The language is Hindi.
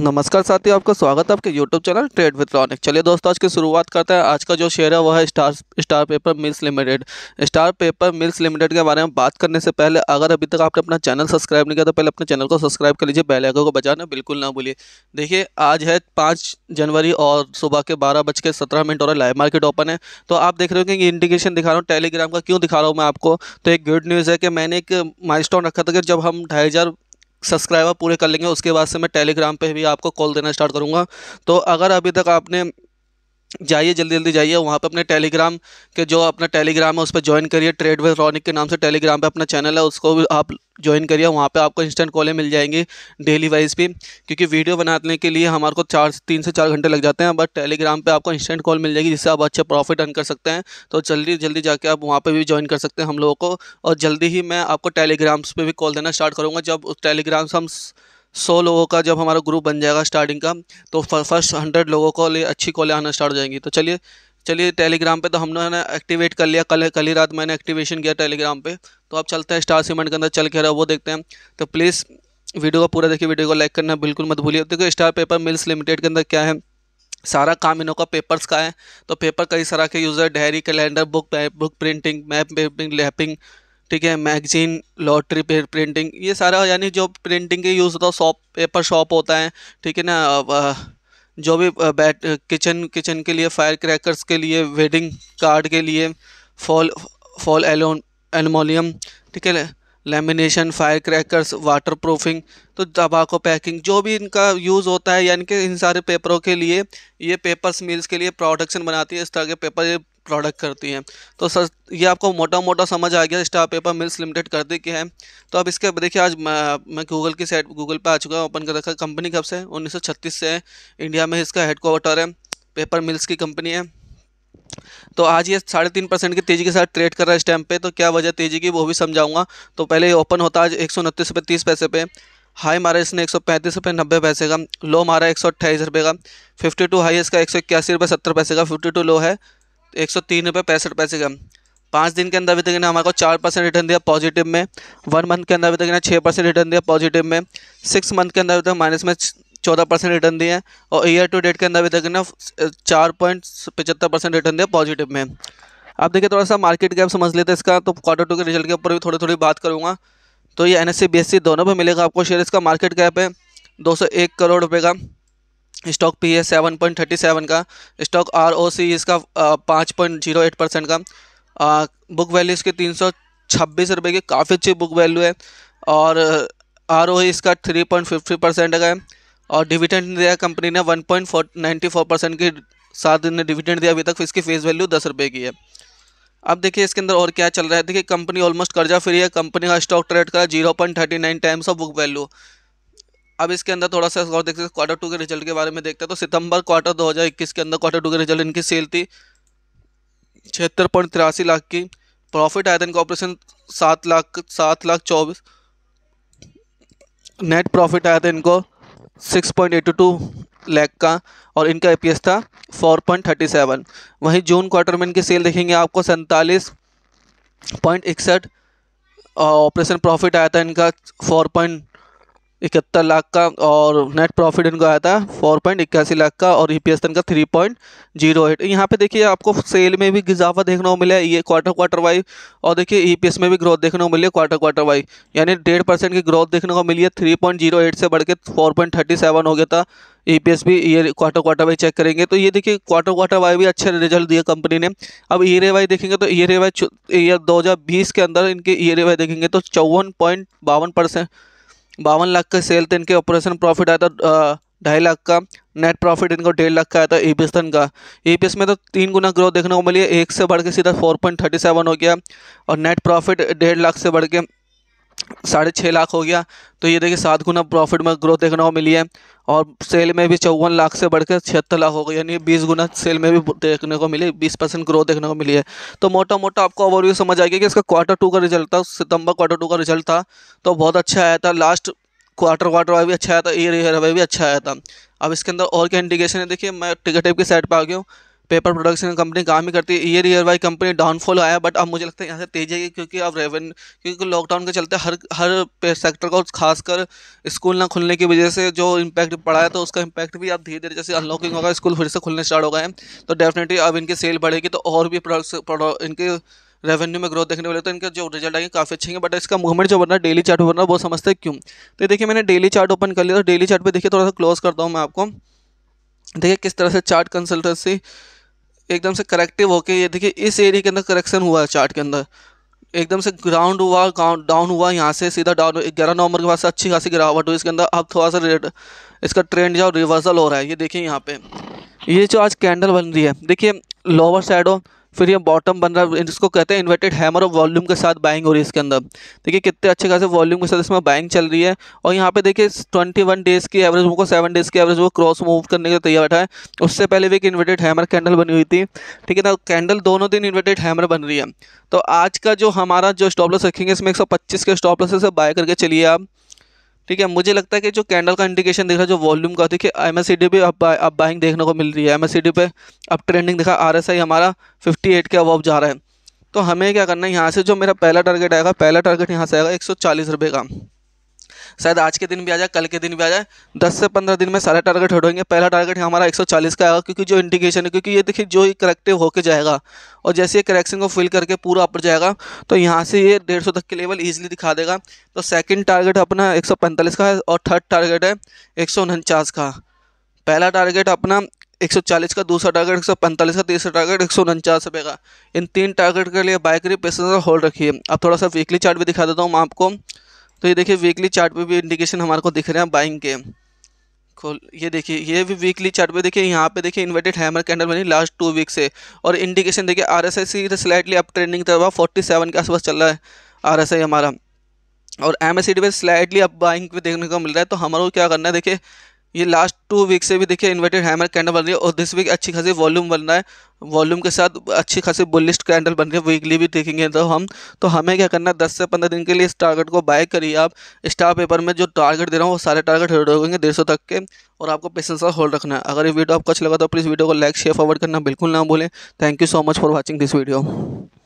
नमस्कार साथियों आपका स्वागत है आपके YouTube channel trade with Ronik चलिए दोस्तों आज की शुरुआत करते हैं आज का जो शेयर है वह है Star Star Paper Mills Limited Star Paper Mills Limited के बारे में बात करने से पहले अगर अभी तक आपने अपना चैनल सब्सक्राइब नहीं किया तो पहले अपने चैनल को सब्सक्राइब कर लीजिए बेल आइकन को बजाना बिल्कुल ना भूलिए देखिए आज है पाँच जनवरी और सुबह के बारह बज के सत्रह मिनट और लाइव मार्केट ओपन है तो आप देख रहे हो कि इंडिकेशन दिखा रहा हूँ टेलीग्राम का क्यों दिखा रहा हूँ मैं आपको तो एक गुड न्यूज़ है कि मैंने एक माइल रखा था कि जब हम ढाई सब्सक्राइबर पूरे कर लेंगे उसके बाद से मैं टेलीग्राम पे भी आपको कॉल देना स्टार्ट करूँगा तो अगर अभी तक आपने जाइए जल्दी जल्दी जाइए वहाँ पे अपने टेलीग्राम के जो अपना टेलीग्राम है उस पर ज्वाइन करिए ट्रेड विद रॉनिक के नाम से टेलीग्राम पे अपना चैनल है उसको भी आप ज्वाइन करिए वहाँ पे आपको इंस्टेंट कॉलें मिल जाएंगी डेली वाइज भी क्योंकि वीडियो बनाने के लिए हमारे को चार तीन से चार घंटे लग जाते हैं बट टेलीग्राम पर आपको इंस्टेंट कॉल मिल जाएगी जिससे आप अच्छे प्रॉफिट अर्न कर सकते हैं तो जल्दी जल्दी जाके आप वहाँ पर भी ज्वाइन कर सकते हैं हम लोगों को और जल्दी ही मैं आपको टेलीग्राम्स पर भी कॉल देना स्टार्ट करूँगा जब उस टेलीग्राम से हम सौ लोगों का जब हमारा ग्रुप बन जाएगा स्टार्टिंग का तो फर्स्ट हंड्रेड लोगों को ले अच्छी कॉलें आना स्टार्ट हो जाएंगी तो चलिए चलिए टेलीग्राम पे तो हमने ना एक्टिवेट कर लिया कल कल ही रात मैंने एक्टिवेशन किया टेलीग्राम पे तो आप चलते हैं स्टार सीमेंट के अंदर चल के रहा वो देखते हैं तो प्लीज़ वीडियो का पूरा देखिए वीडियो को लाइक करना बिल्कुल मत भूलिए देखो स्टार पेपर मिल्स लिमिटेड के अंदर क्या है सारा काम इनों का पेपर्स का है तो पेपर कई सारा के user diary calendar book book printing map mapping lapping ठीक है मैगजीन लॉटरी पे प्रिंटिंग ये सारा यानी जो प्रिंटिंग के यूज़ होता है शॉप पेपर शॉप होता है ठीक है ना जो भी बैट किचन किचन के लिए फायर क्रैकर्स के लिए वेडिंग कार्ड के लिए फॉल फॉल एलोन एलमोलियम ठीक है lamination fire crackers water proofing तो तबाको पैकिंग जो भी इनका यूज़ होता है यानी कि इन सारे पेपरों के लिए ये पेपर्स मिल्स के लिए प्रोडक्शन बनाती है इस तरह के पेपर ये प्रोडक्ट करती हैं तो सर ये आपको मोटा मोटा समझ आ गया स्टार पेपर मिल्स लिमिटेड कर दी के है तो अब इसके देखिए आज मैं गूगल की साइट गूगल पर आ चुका हूँ ओपन कर रखा कंपनी कब से उन्नीस से है इंडिया में इसका हेडक्वार्टर है पेपर मिल्स की कंपनी है तो आज ये साढ़े तीन परसेंट की तेज़ी के साथ ट्रेड कर रहा है इस टाइम पे तो क्या वजह तेज़ी की वो भी समझाऊंगा तो पहले ओपन होता आज एक सौ उनतीस रुपये तीस पैसे पे हाई मारा इसने एक सौ पैंतीस रुपये नब्बे पैसे का लो मारा एक सौ अट्ठाईस रुपये का फिफ्टी टू हाई इसका एक सौ इक्यासी रुपये सत्तर पैसे का फिफ्टी टू लो है एक सौ तीन रुपये पैंसठ पैसे का पाँच दिन के अंदर भी देखना हमारे को चार परसेंट रिटर्न दिया पॉजिटिव में वन मंथ के अंदर भी ने छः परसेंट रिटर्न दिया पॉजिटिव में सिक्स मंथ के अंदर भी माइनस में चौदह परसेंट रिटर्न दिए हैं और ईयर टू डेट के अंदर अभी तक ना चार पॉइंट पचहत्तर परसेंट रिटर्न दिया पॉजिटिव में आप देखिए थोड़ा सा मार्केट गैप समझ लेते हैं इसका तो क्वार्टर टू के रिजल्ट के ऊपर भी थोड़ी थोड़ी बात करूँगा तो ये एन एस e, e दोनों पर मिलेगा आपको शेयर इसका मार्केट गैप है दो करोड़ रुपये का स्टॉक पी है सेवन पॉइंट थर्टी सेवन का स्टॉक आर ओ सी इसका पाँच पॉइंट जीरो एट परसेंट का आ, बुक वैल्यू इसके तीन सौ छब्बीस रुपये की काफ़ी अच्छी बुक वैल्यू है और आर ओ e इसका थ्री पॉइंट फिफ्टी परसेंट का है और डिविडेंड दिया कंपनी ने one point ninety four percent के साथ ने डिविडेंड दिया अभी तक इसकी फेस वैल्यू दस रुपये की है अब देखिए इसके अंदर और क्या चल रहा है देखिए कंपनी ऑलमोस्ट कर्जा फ्री है कंपनी का स्टॉक ट्रेड करा zero point thirty nine times of book value अब इसके अंदर थोड़ा सा और देखते हैं क्वार्टर टू के रिजल्ट के बारे में देखते हैं तो सितंबर क्वार्टर 2021 के अंदर क्वार्टर टू के रिजल्ट इनकी सेल थी छिहत्तर पॉइंट तिरासी लाख की प्रॉफिट आया था इनका ऑपरेशन सात लाख सात लाख चौबीस नेट प्रॉफिट आया था इनको 6.82 लैख का और इनका ए e था 4.37 वहीं जून क्वार्टर में इनकी सेल देखेंगे आपको सैंतालीस पॉइंट इकसठ ऑपरेशन प्रॉफिट आया था इनका पॉइंट इकहत्तर लाख का और नेट प्रॉफिट इनका आया था फोर पॉइंट इक्यासी लाख का और ई पी एस इनका थ्री पॉइंट जीरो एट यहाँ पे देखिए आपको सेल में भी गिजाफा देखने को मिला है ये क्वार्टर क्वार्टर वाई और देखिए ई पी एस में भी ग्रोथ देखने को मिली है क्वार्टर क्वार्टर वाई यानी डेढ़ परसेंट की ग्रोथ देखने को मिली है थ्री पॉइंट जीरो एट से बढ़ के फोर पॉइंट थर्टी सेवन हो गया था ई पी एस भी ये क्वार्टर क्वार्टर वाई चेक करेंगे तो ये देखिए क्वार्टर क्वार्टर वाई भी अच्छे रिजल्ट दिया कंपनी ने अब ई रे वाई देखेंगे तो ई रे वाई ईयर दो हज़ार बीस के अंदर इनके ई रे वाई देखेंगे तो चौवन पॉइंट बावन परसेंट बावन लाख का सेल तो इनके ऑपरेशन प्रॉफिट आया था ढाई लाख का नेट प्रॉफिट इनको डेढ़ लाख का आया था ई पी एस तन का ई पी एस में तो तीन गुना ग्रोथ देखने को मिली है एक से बढ़ के सीधा फोर पॉइंट थर्टी सेवन हो गया और नेट प्रॉफिट डेढ़ लाख से बढ़ के साढ़े छः लाख हो गया तो ये देखिए सात गुना प्रॉफिट में ग्रोथ देखने को मिली है और सेल में भी चौवन लाख से बढ़कर छिहत्तर लाख हो गया यानी बीस गुना सेल में भी देखने को मिली बीस परसेंट ग्रोथ देखने को मिली है तो मोटा मोटा आपको ओवरव्यू समझ आएगी कि इसका क्वार्टर टू का रिजल्ट था सितंबर क्वार्टर टू का रिजल्ट था तो बहुत अच्छा आया था लास्ट क्वार्टर क्वार्टर वाई भी अच्छा आया था ईयर ईयर वाई भी अच्छा आया था अब इसके अंदर और क्या इंडिकेशन है देखिए मैं टिकट टाइप की साइड पर आ गया हूँ पेपर प्रोडक्शन कंपनी काम ही करती है year year Y company downfall आया बट अब मुझे लगता है यहाँ से तेजी आएगी क्योंकि अब रेवेन्यू क्योंकि लॉकडाउन के चलते हर हर सेक्टर का खासकर स्कूल ना खुलने की वजह से जो इम्पैक्ट पड़ा है तो उसका इम्पैक्ट भी अब धीरे धीरे जैसे अनलॉकिंग होगा स्कूल फिर से खुलने स्टार्ट हो गए हैं तो डेफिनेटली अब इनकी सेल बढ़ेगी तो और भी प्रोडक्ट इनके रेवेन्यू में ग्रोथ देखने वाले तो इनके जो रिजल्ट आएंगे काफ़ी अच्छे हैं बट इसका मूवमेंट जो बन रहा है डेली चार्ट बन रहा है वो समझते हैं क्यों तो देखिए मैंने डेली चार्ट ओपन कर लिया तो डेली चार्ट पे देखिए थोड़ा सा क्लोज करता हूँ मैं आपको देखिए किस तरह से चार्ट कंसल्टेंसी एकदम से करेक्टिव होके ये देखिए इस एरिया के अंदर करेक्शन हुआ है चार्ट के अंदर एकदम से ग्राउंड हुआ डाउन हुआ यहाँ से सीधा डाउन ग्यारह नवंबर के बाद से अच्छी खासी गिरावट हुई इसके अंदर अब थोड़ा सा रेट इसका ट्रेंड जो रिवर्सल हो रहा है ये देखिए यहाँ पे ये जो आज कैंडल बन रही है देखिए लोअर साइड हो फिर ये बॉटम बन रहा है इसको कहते हैं इन्वर्टेड हैमर और वॉल्यूम के साथ बाइंग हो रही है इसके अंदर देखिए कितने अच्छे खासे वॉल्यूम के साथ इसमें बाइंग चल रही है और यहाँ पे देखिए 21 डेज़ की एवरेज वो को डेज़ की एवरेज वो क्रॉस मूव करने के लिए तैयार बैठा है उससे पहले भी एक इन्वर्टेड हैमर कैंडल बनी हुई थी ठीक है ना कैंडल दोनों दिन इन्वर्टेड हैमर बन रही है तो आज का जो हमारा जो स्टॉपलस रखेंगे इसमें एक के स्टॉपलस से बाय करके चलिए आप ठीक है मुझे लगता है कि जो कैंडल का इंडिकेशन दिख रहा है जो वॉल्यूम का देखिए एम एस पे अब अब बाइंग देखने को मिल रही है एम एस पे अब ट्रेंडिंग देखा आर एस आई हमारा फिफ्टी एट के अब जा रहा है तो हमें क्या करना है यहाँ से जो मेरा पहला टारगेट आएगा पहला टारगेट यहाँ से आएगा एक सौ चालीस रुपये का शायद आज के दिन भी आ जाए कल के दिन भी आ जाए दस से पंद्रह दिन में सारे टारगेट हट होंगे पहला टारगेट हमारा चालीस का आएगा क्योंकि जो इंडिकेशन है क्योंकि ये देखिए जो ही करेक्टिव होकर जाएगा और जैसे ये करेक्शन को फिल करके पूरा अपर जाएगा तो यहाँ से ये डेढ़ तक के लेवल ईजिली दिखा देगा तो सेकेंड टारगेट अपना एक का है और थर्ड टारगेट है एक का पहला टारगेट अपना 140 का दूसरा टारगेट 145 का तीसरा टारगेट एक सौ रुपये का इन तीन टारगेट के लिए बाइक रिपेस होल्ड रखिए अब थोड़ा सा वीकली चार्ट भी दिखा देता हूँ मैं आपको तो ये देखिए वीकली चार्ट पे भी इंडिकेशन हमारे को दिख रहे हैं बाइंग के खोल ये देखिए ये भी वीकली चार्ट पे देखिए यहाँ पे देखिए इन्वर्टेड हैमर कैंडल बनी लास्ट टू वीक से और इंडिकेशन देखिए R S I slightly up trending था वहाँ फोर्टी सेवन के आसपास चल रहा है आर एस आई हमारा और एम एस सी पे स्लाइडली अप बाइंग पे देखने को मिल रहा है तो हमारे को क्या करना है देखिए ये लास्ट टू वीक से भी देखिए इन्वर्टेड हैमर कैंडल बन रही है और दिस वीक अच्छी खासी वॉल्यूम बन रहा है वॉल्यूम के साथ अच्छी खासी बुलिस्ट कैंडल बन रही है वीकली भी देखेंगे तो हम तो हमें क्या करना है दस से पंद्रह दिन के लिए इस टारगेट को बाय करिए आप स्टार पेपर में जो टारगेट दे रहा हूँ वो सारे टारगेट होल्ड हो गएंगे डेढ़ सौ तक के और आपको पेशेंस का होल्ड रखना है अगर ये वीडियो आपको अच्छा लगा तो प्लीज़ वीडियो को लाइक शेयर फॉरवर्ड करना बिल्कुल ना भूलें thank you so much for watching this video